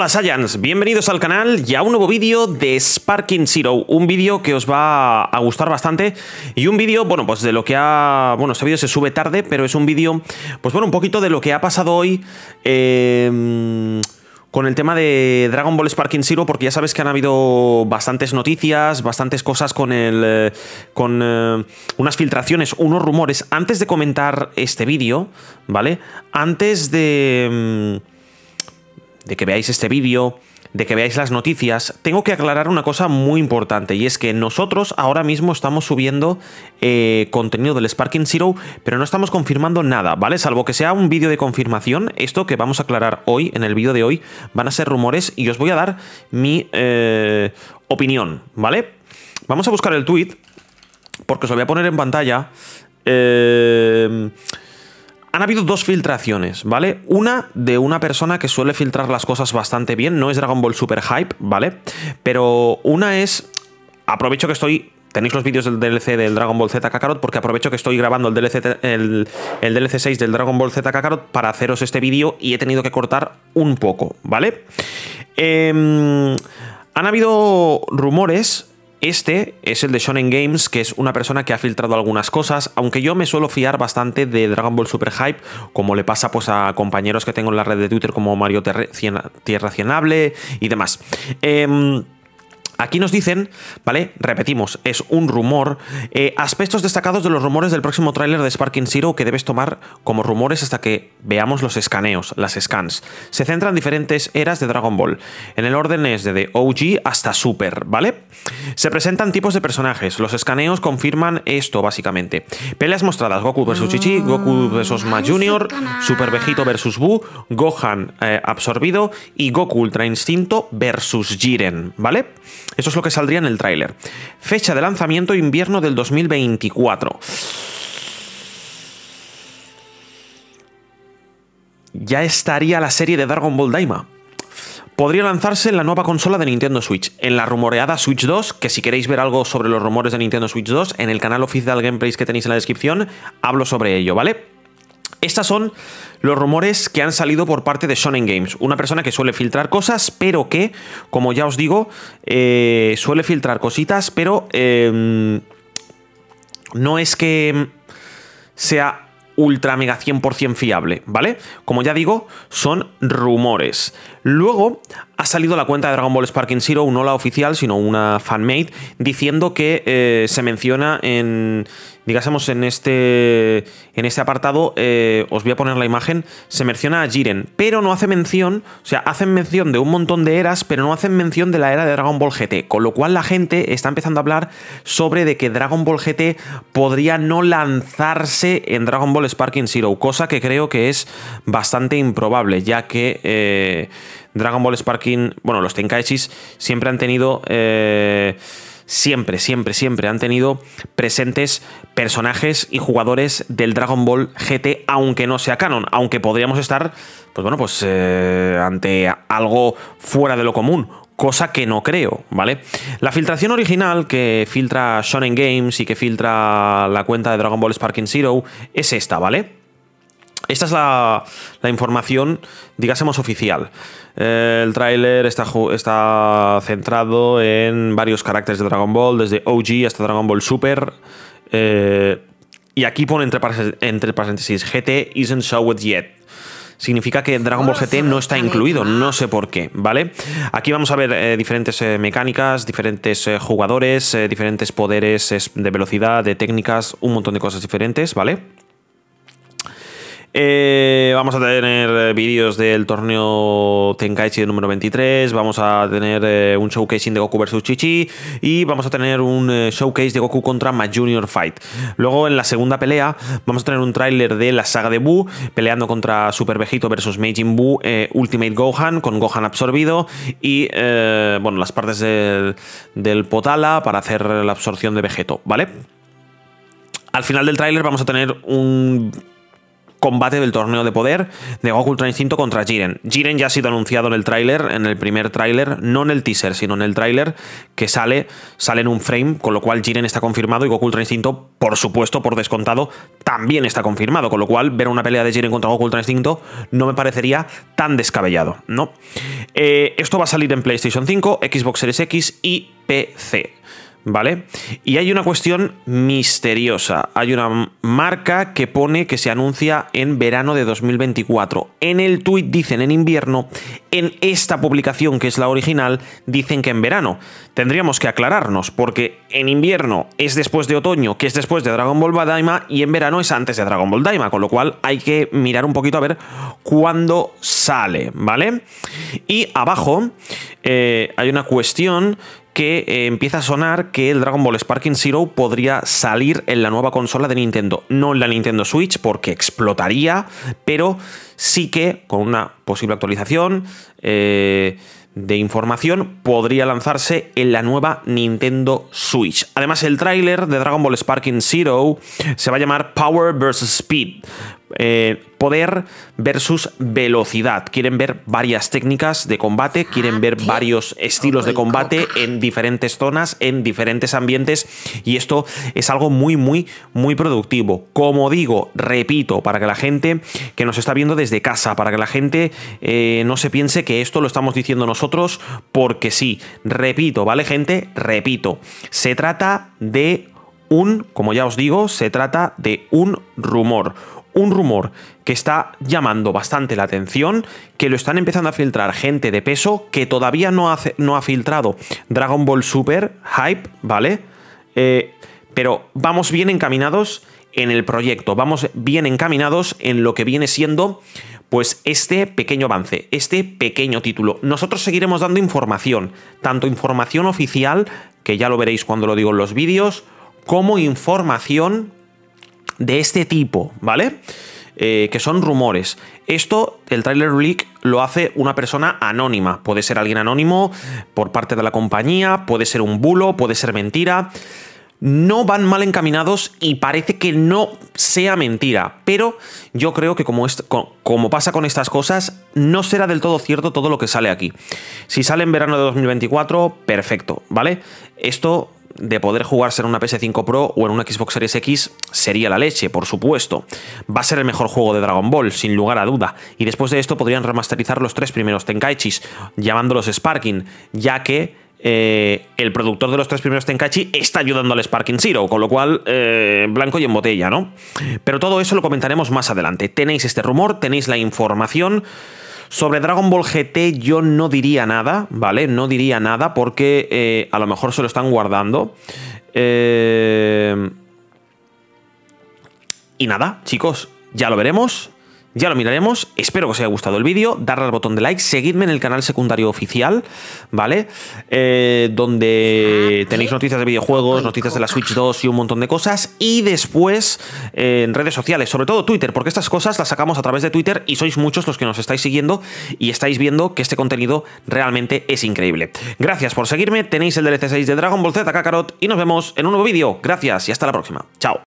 Hola Saiyans, bienvenidos al canal y a un nuevo vídeo de Sparking Zero, un vídeo que os va a gustar bastante y un vídeo, bueno, pues de lo que ha... bueno, este vídeo se sube tarde, pero es un vídeo, pues bueno, un poquito de lo que ha pasado hoy eh, con el tema de Dragon Ball Sparking Zero, porque ya sabes que han habido bastantes noticias, bastantes cosas con el... Eh, con eh, unas filtraciones, unos rumores. Antes de comentar este vídeo, ¿vale? Antes de mm, de que veáis este vídeo, de que veáis las noticias, tengo que aclarar una cosa muy importante y es que nosotros ahora mismo estamos subiendo eh, contenido del Sparking Zero, pero no estamos confirmando nada, ¿vale? Salvo que sea un vídeo de confirmación, esto que vamos a aclarar hoy, en el vídeo de hoy, van a ser rumores y os voy a dar mi eh, opinión, ¿vale? Vamos a buscar el tweet, porque os lo voy a poner en pantalla. Eh han habido dos filtraciones, ¿vale? Una de una persona que suele filtrar las cosas bastante bien, no es Dragon Ball Super Hype, ¿vale? Pero una es, aprovecho que estoy tenéis los vídeos del DLC del Dragon Ball Z Kakarot porque aprovecho que estoy grabando el DLC, el, DLC 6 del Dragon Ball Z Kakarot para haceros este vídeo y he tenido que cortar un poco, ¿vale? Em, han habido rumores este es el de Shonen Games, que es una persona que ha filtrado algunas cosas, aunque yo me suelo fiar bastante de Dragon Ball Super Hype, como le pasa pues, a compañeros que tengo en la red de Twitter como Mario Tierra Cienable y demás. Em, Aquí nos dicen, ¿vale? Repetimos, es un rumor. Eh, aspectos destacados de los rumores del próximo tráiler de Sparking Zero que debes tomar como rumores hasta que veamos los escaneos, las scans. Se centran diferentes eras de Dragon Ball. En el orden es desde OG hasta Super, ¿vale? Se presentan tipos de personajes. Los escaneos confirman esto, básicamente. Peleas mostradas: Goku vs. Mm. Chichi, Goku vs. Ma Junior, Super Vegito vs. Buu, Gohan eh, absorbido y Goku Ultra Instinto vs. Jiren, ¿vale? Eso es lo que saldría en el tráiler. Fecha de lanzamiento invierno del 2024. Ya estaría la serie de Dragon Ball Daima podría lanzarse en la nueva consola de Nintendo Switch, en la rumoreada Switch 2, que si queréis ver algo sobre los rumores de Nintendo Switch 2, en el canal oficial Gameplays que tenéis en la descripción, hablo sobre ello, ¿vale? Estas son los rumores que han salido por parte de Shonen Games, una persona que suele filtrar cosas, pero que, como ya os digo, eh, suele filtrar cositas, pero em, no es que sea ultra mega 100% fiable, ¿vale? Como ya digo, son rumores. Luego ha salido la cuenta de Dragon Ball Sparking Zero, no la oficial, sino una fanmade, diciendo que eh, se menciona en, digásemos, en este, en este apartado, eh, os voy a poner la imagen, se menciona a Jiren, pero no hace mención, o sea, hacen mención de un montón de eras, pero no hacen mención de la era de Dragon Ball GT, con lo cual la gente está empezando a hablar sobre de que Dragon Ball GT podría no lanzarse en Dragon Ball Sparking Zero, cosa que creo que es bastante improbable, ya que... Eh, Dragon Ball Sparking, bueno, los Tenkaichis siempre han tenido eh, siempre, siempre, siempre han tenido presentes personajes y jugadores del Dragon Ball GT, aunque no sea canon, aunque podríamos estar, pues bueno, pues eh, ante algo fuera de lo común, cosa que no creo, ¿vale? La filtración original que filtra Shonen Games y que filtra la cuenta de Dragon Ball Sparking Zero es esta, ¿vale? Esta es la, información, digásemos, oficial. el tráiler está, está, centrado en varios caracteres de Dragon Ball, desde OG hasta Dragon Ball Super. Eh, y aquí pone entre, paréntesis, GT isn't showed yet significa que Dragon Ball GT no está incluido, no sé por qué, ¿vale? Aquí vamos a ver eh, diferentes eh, mecánicas, diferentes jugadores, diferentes poderes de velocidad, de técnicas, un montón de cosas diferentes, ¿vale? Eh, vamos a tener eh, vídeos del torneo Tenkaichi número 23. Vamos a tener eh, un showcasing de Goku vs Chichi. Y vamos a tener un showcase de Goku contra Mad Junior Fight. Luego, en la segunda pelea, vamos a tener un tráiler de la saga de Buu peleando contra Super Vegito vs Meijin Buu Ultimate Gohan con Gohan absorbido. Y bueno, las partes del, del Potala para hacer la absorción de Vegeto, ¿vale? Al final del tráiler vamos a tener un combate del torneo de poder de Goku Ultra Instinto contra Jiren. Jiren ya ha sido anunciado en el tráiler, en el primer tráiler, no en el teaser, sino en el tráiler que sale, sale en un frame, con lo cual Jiren está confirmado y Goku Ultra Instinto, por supuesto, por descontado, también está confirmado, con lo cual ver una pelea de Jiren contra Goku Ultra Instinto no me parecería tan descabellado, ¿no? Eh, esto va a salir en PlayStation 5, Xbox Series X y PC. ¿vale? Y hay una cuestión misteriosa. Hay una marca que pone que se anuncia en verano de 2024. En el tuit dicen en invierno, en esta publicación que es la original dicen que en verano. Tendríamos que aclararnos porque en invierno es después de otoño, que es después de Dragon Ball Daima y en verano es antes de Dragon Ball Daima, con lo cual hay que mirar un poquito a ver cuando sale, ¿vale? Y abajo eh, hay una cuestión que eh, empieza a sonar que el Dragon Ball Sparking Zero podría salir en la nueva consola de Nintendo. No en la Nintendo Switch porque explotaría, pero sí que con una posible actualización eh, de información podría lanzarse en la nueva Nintendo Switch. Además el tráiler de Dragon Ball Sparking Zero se va a llamar Power vs. Speed, eh, poder versus velocidad. Quieren ver varias técnicas de combate, quieren ver varios estilos de combate en diferentes zonas, en diferentes ambientes y esto es algo muy, muy, muy productivo. Como digo, repito, para que la gente que nos está viendo desde casa, para que la gente eh, no se piense que esto lo estamos diciendo nosotros porque sí. Repito, ¿vale gente? Repito, se trata de un, como ya os digo, se trata de un rumor un rumor que está llamando bastante la atención, que lo están empezando a filtrar gente de peso que todavía no, no ha filtrado Dragon Ball Super Hype, ¿vale? Eh, pero vamos bien encaminados en el proyecto, vamos bien encaminados en lo que viene siendo pues este pequeño avance, este pequeño título. Nosotros seguiremos dando información, tanto información oficial, que ya lo veréis cuando lo digo en los vídeos, como información de este tipo, ¿vale? Eh, que son rumores. Esto, el trailer leak, lo hace una persona anónima. Puede ser alguien anónimo por parte de la compañía, puede ser un bulo, puede ser mentira. No van mal encaminados y parece que no sea mentira. Pero yo creo que como, como pasa con estas cosas, no será del todo cierto todo lo que sale aquí. Si sale en verano de 2024, perfecto, ¿vale? Esto de poder jugarse en una PS5 Pro o en una Xbox Series X sería la leche, por supuesto. Va a ser el mejor juego de Dragon Ball, sin lugar a duda, y después de esto podrían remasterizar los tres primeros Tenkaichis, llamándolos Sparking, ya que eh, el productor de los tres primeros Tenkaichi está ayudando al Sparking Zero, con lo cual eh, blanco y en botella, ¿no? Pero todo eso lo comentaremos más adelante. Tenéis este rumor, tenéis la información. Sobre Dragon Ball GT yo no diría nada, ¿vale? No diría nada porque eh, a lo mejor se lo están guardando. Eh, y nada, chicos, ya lo veremos. Ya lo miraremos, espero que os haya gustado el vídeo, darle al botón de like, seguidme en el canal secundario oficial, ¿vale? Eh, donde tenéis noticias de videojuegos, noticias de la Switch 2 y un montón de cosas, y después eh, en redes sociales, sobre todo Twitter, porque estas cosas las sacamos a través de Twitter y sois muchos los que nos estáis siguiendo y estáis viendo que este contenido realmente es increíble. Gracias por seguirme, tenéis el DLC 6 de Dragon Ball Z Kakarot y nos vemos en un nuevo vídeo. Gracias y hasta la próxima. Chao.